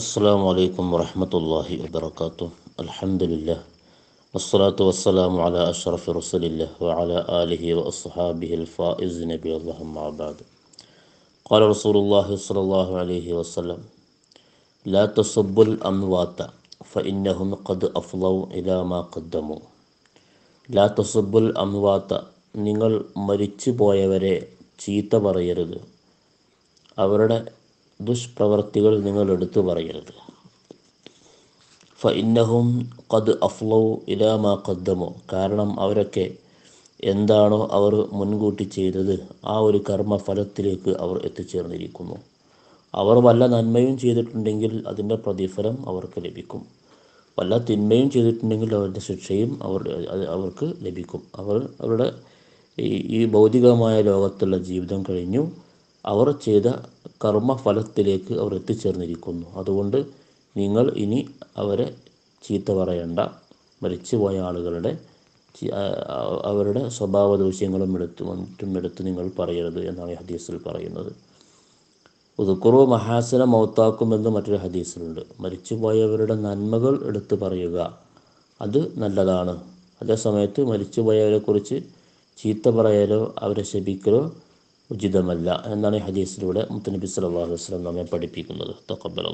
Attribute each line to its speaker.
Speaker 1: അസ്സാം വലൈക്കും വറഹമത്തല്ലാഹി വാത്തു അലഹമില്ല വസ്സലാത്തു വസ്സലാമു അല അഷ്റഫ് റസുലില്ല വഅല ആലിഹി വഅസ്ഹാബിഹി الفائز നബി അള്ളാഹുമ്മ അബാദ് قال رسول الله صلى الله عليه وسلم لا تسبوا الأموات فإنهم قد أفضوا إلى ما قدموا لا تسبوا الأموات നിങ്ങൾ മരിച്ചു പോയവരെ ചീത്ത പറയരുത് അവരുടെ ദുഷ്പ്രവർത്തികൾ നിങ്ങൾ എടുത്തു പറയരുത് ഫഇന്നഹും ഖദ് അഫ്ലൗ ഇലാമാ ഖദ്ദമോ കാരണം അവരൊക്കെ എന്താണോ അവർ മുൻകൂട്ടി ചെയ്തത് ആ ഒരു കർമ്മഫലത്തിലേക്ക് അവർ എത്തിച്ചേർന്നിരിക്കുന്നു അവർ വല്ല നന്മയും ചെയ്തിട്ടുണ്ടെങ്കിൽ അതിൻ്റെ പ്രതിഫലം അവർക്ക് ലഭിക്കും വല്ല തിന്മയും ചെയ്തിട്ടുണ്ടെങ്കിൽ അവരുടെ ശിക്ഷയും അവർ അവർക്ക് ലഭിക്കും അവർ അവരുടെ ഈ ഭൗതികമായ ലോകത്തുള്ള ജീവിതം കഴിഞ്ഞു അവർ ചെയ്ത കർമ്മഫലത്തിലേക്ക് അവർ എത്തിച്ചേർന്നിരിക്കുന്നു അതുകൊണ്ട് നിങ്ങൾ ഇനി അവരെ ചീത്ത പറയേണ്ട മരിച്ചുപോയ ആളുകളുടെ അവരുടെ സ്വഭാവ ദൂഷ്യങ്ങളും എടുത്ത് മറ്റും എടുത്ത് നിങ്ങൾ പറയരുത് എന്നാണ് ഈ ഹദീസിൽ പറയുന്നത് ഉതുക്കുറു മഹാസന മൗത്താക്കുമെന്ന് മറ്റൊരു ഹദീസിലുണ്ട് മരിച്ചുപോയവരുടെ നന്മകൾ എടുത്തു പറയുക അത് നല്ലതാണ് അതേസമയത്ത് മരിച്ചുപോയവരെക്കുറിച്ച് ചീത്ത പറയലോ അവരെ ശപിക്കലോ ഉചിതമല്ല എന്നാണ് ഈ ഹദീസിലൂടെ മുത്തനബി സല്ലാഹു വസ്ലം നമ്മെ പഠിപ്പിക്കുന്നത് തക്കബലം